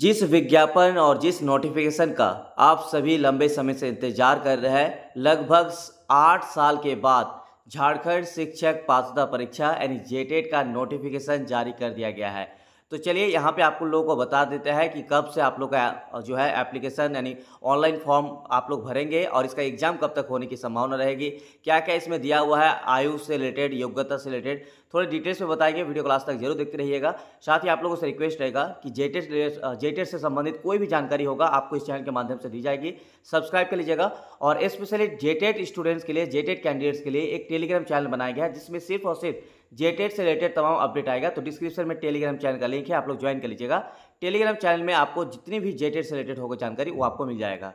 जिस विज्ञापन और जिस नोटिफिकेशन का आप सभी लंबे समय से इंतजार कर रहे हैं लगभग आठ साल के बाद झारखंड शिक्षक पात्रता परीक्षा यानी जेटेड का नोटिफिकेशन जारी कर दिया गया है तो चलिए यहाँ पे आपको लोगों को बता देते हैं कि कब से आप लोग का जो है एप्लीकेशन यानी ऑनलाइन फॉर्म आप लोग भरेंगे और इसका एग्जाम कब तक होने की संभावना रहेगी क्या क्या इसमें दिया हुआ है आयु से रिलेटेड योग्यता से रिलेटेड थोड़े डिटेल्स में बताएंगे वीडियो क्लास तक जरूर देखते रहिएगा साथ ही आप लोगों से रिक्वेस्ट रहेगा कि जेटेड जेटेट से संबंधित कोई भी जानकारी होगा आपको इस चैनल के माध्यम से दी जाएगी सब्सक्राइब कर लीजिएगा और स्पेशली जेटेड स्टूडेंट्स के लिए जेटेड कैंडिडेट्स के लिए एक टेलीग्राम चैनल बनाया गया है जिसमें सिर्फ और सिर्फ जेटेड से रिलेटेड तमाम अपडेट आएगा तो डिस्क्रिप्शन में टेलीग्राम चैनल का लिंक है आप लोग ज्वाइन कर लीजिएगा टेलीग्राम चैनल में आपको जितनी भी जेटेड से रिलेटेड होगी जानकारी वो आपको मिल जाएगा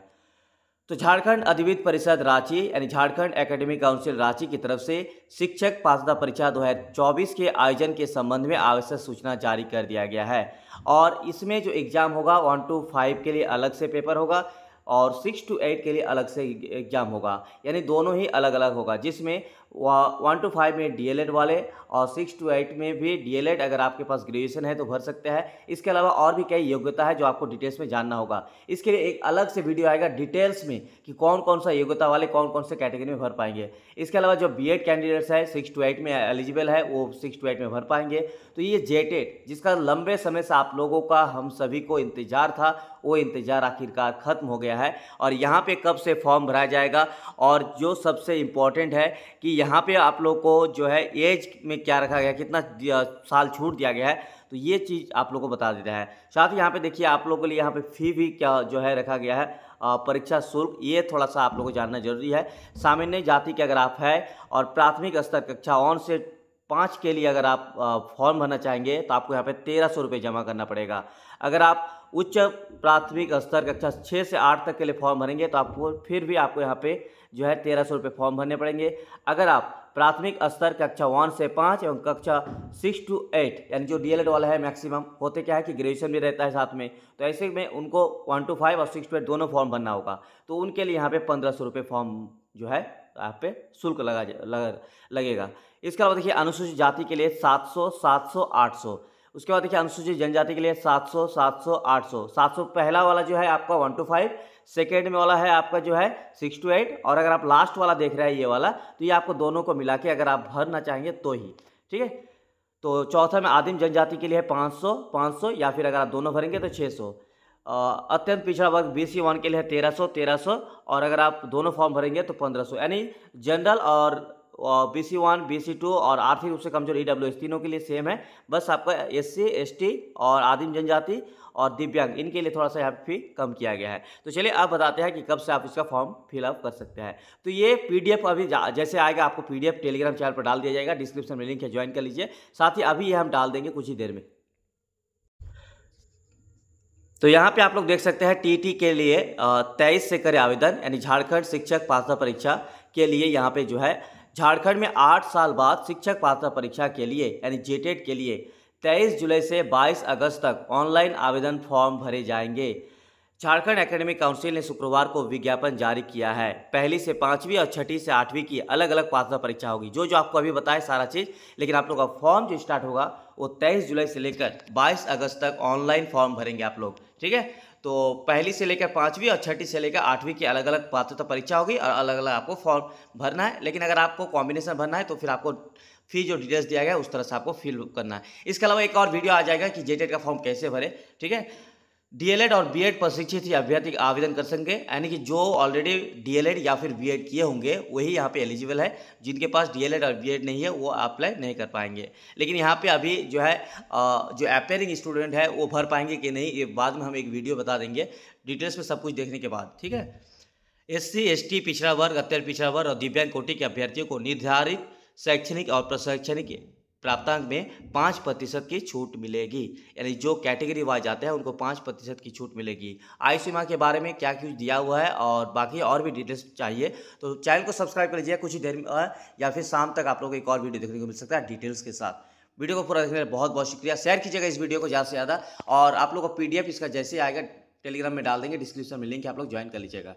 तो झारखंड अधिवित परिषद रांची यानी झारखंड एकेडमिक काउंसिल रांची की तरफ से शिक्षक पात्रता परीक्षा 2024 के आयोजन के संबंध में आवश्यक सूचना जारी कर दिया गया है और इसमें जो एग्ज़ाम होगा वन टू फाइव के लिए अलग से पेपर होगा और सिक्स टू एट के लिए अलग से एग्ज़ाम होगा यानी दोनों ही अलग अलग होगा जिसमें वन टू फाइव में डीएलएड वाले और सिक्स टू एट में भी डीएलएड अगर आपके पास ग्रेजुएशन है तो भर सकते हैं इसके अलावा और भी कई योग्यता है जो आपको डिटेल्स में जानना होगा इसके लिए एक अलग से वीडियो आएगा डिटेल्स में कि कौन कौन सा योग्यता वाले कौन कौन से कैटेगरी में भर पाएंगे इसके अलावा जो बी कैंडिडेट्स है सिक्स टू एट में एलिजिबल है वो सिक्स टू एट में भर पाएंगे तो ये जेटेड e जिसका लंबे समय से आप लोगों का हम सभी को इंतजार था वो इंतजार आखिरकार खत्म हो गया है और यहाँ पर कब से फॉर्म भरा जाएगा और जो सबसे इम्पॉर्टेंट है कि यहाँ पे आप लोग को जो है एज में क्या रखा गया कितना साल छूट दिया गया है तो ये चीज़ आप लोग को बता देता है साथ ही यहाँ पे देखिए आप लोगों के लिए यहाँ पे फी भी क्या जो है रखा गया है परीक्षा शुल्क ये थोड़ा सा आप लोग को जानना जरूरी है सामान्य जाति के अगर आप है और प्राथमिक स्तर कक्षा ऑन से पाँच के लिए अगर आप फॉर्म भरना चाहेंगे तो आपको यहाँ पे तेरह सौ रुपये जमा करना पड़ेगा अगर आप उच्च प्राथमिक स्तर कक्षा छः से आठ तक के लिए फॉर्म भरेंगे तो आपको फिर भी आपको यहाँ पे जो है तेरह सौ रुपये फॉर्म भरने पड़ेंगे अगर आप प्राथमिक स्तर कक्षा वन से पाँच एवं कक्षा सिक्स टू एट यानी जो डीएलएड वाला है मैक्सिमम होते क्या है कि ग्रेजुएशन भी रहता है साथ में तो ऐसे में उनको वन टू फाइव और सिक्स टू एट दोनों फॉर्म भरना होगा तो उनके लिए यहाँ पे पंद्रह सौ रुपये फॉर्म जो है आप पे शुल्क लगा लग, लगेगा इसके अलावा देखिए अनुसूचित जाति के लिए सात सौ सात सौ आठ सौ उसके बाद देखिए अनुसूचित जनजाति के लिए सात सौ सात सौ आठ सौ सात सौ पहला वाला जो है आपका वन टू फाइव सेकेंड में वाला है आपका जो है सिक्स टू एट और अगर आप लास्ट वाला देख रहे हैं ये वाला तो ये आपको दोनों को मिला के अगर आप भरना चाहेंगे तो ही ठीक है तो चौथा में आदिम जनजाति के लिए है पाँच सौ पाँच सौ या फिर अगर आप दोनों भरेंगे तो छः सौ अत्यंत पिछड़ा वर्ग बी सी वन के लिए है तेरह सौ तेरह सौ और अगर आप दोनों फॉर्म भरेंगे तो पंद्रह सौ यानी जनरल और B C one B C two और आर्थिक रूप से कमजोर ई डब्ल्यू एस तीनों के लिए सेम है बस आपका एस सी एस टी और आदिम जनजाति और दिव्यांग इनके लिए थोड़ा सा यहाँ फी कम किया गया है तो चलिए आप बताते हैं कि कब से आप इसका फॉर्म फिलअप कर सकते हैं तो ये पीडीएफ अभी जैसे आएगा आपको पीडीएफ टेलीग्राम चैनल पर डाल दिया जाएगा डिस्क्रिप्शन में लिंक है ज्वाइन कर लीजिए साथ ही अभी ये हम डाल देंगे कुछ ही देर में तो यहाँ पे आप लोग देख सकते हैं टीटी के लिए तेईस से करें आवेदन यानी झारखंड शिक्षक पात्रता परीक्षा के लिए यहाँ पे जो है झारखंड में आठ साल बाद शिक्षक पात्रता परीक्षा के लिए यानी जेटेड e के लिए तेईस जुलाई से बाईस अगस्त तक ऑनलाइन आवेदन फॉर्म भरे जाएंगे झारखंड एकेडमिक काउंसिल ने शुक्रवार को विज्ञापन जारी किया है पहली से पाँचवीं और छठी से आठवीं की अलग अलग पात्रता परीक्षा होगी जो जो आपको अभी बताए सारा चीज़ लेकिन आप लोग का फॉर्म जो स्टार्ट होगा वो तेईस जुलाई से लेकर बाईस अगस्त तक ऑनलाइन फॉर्म भरेंगे आप लोग ठीक है तो पहली से लेकर पाँचवीं और छठी से लेकर आठवीं की अलग अलग पात्रता परीक्षा होगी और अलग अलग आपको फॉर्म भरना है लेकिन अगर आपको कॉम्बिनेशन भरना है तो फिर आपको फी जो डिटेल्स दिया गया उस तरह से आपको फिल करना है इसके अलावा एक और वीडियो आ जाएगा कि जेटेड e का फॉर्म कैसे भरे ठीक है डीएलएड और बीएड प्रशिक्षित ही अभ्यर्थी आवेदन कर सकेंगे यानी कि जो ऑलरेडी डीएलएड या फिर बीएड किए होंगे वही यहाँ पे एलिजिबल है जिनके पास डीएलएड और बीएड नहीं है वो अप्लाई नहीं कर पाएंगे लेकिन यहाँ पे अभी जो है जो अपेयरिंग स्टूडेंट है वो भर पाएंगे कि नहीं ये बाद में हम एक वीडियो बता देंगे डिटेल्स में सब कुछ देखने के बाद ठीक है एस सी पिछड़ा वर्ग अत्यंत पिछड़ा वर्ग और दिव्यांग कोटि के अभ्यर्थियों को निर्धारित शैक्षणिक और प्रशैक्षणिक प्राप्तांक में पाँच प्रतिशत की छूट मिलेगी यानी जो कैटेगरी वाइज आते हैं उनको पाँच प्रतिशत की छूट मिलेगी आयु सीमा के बारे में क्या कुछ दिया हुआ है और बाकी और भी डिटेल्स चाहिए तो चैनल को सब्सक्राइब कर लीजिए कुछ ही देर में या फिर शाम तक आप लोग को एक और वीडियो देखने को मिल सकता है डिटेल्स के साथ वीडियो को पूरा देखने में बहुत बहुत शुक्रिया शेयर कीजिएगा इस वीडियो को ज़्यादा से ज़्यादा और आप लोग को पी इसका जैसे आएगा टेलीग्राम में डाल देंगे डिस्क्रिप्शन में लिंक आप लोग ज्वाइन कर लीजिएगा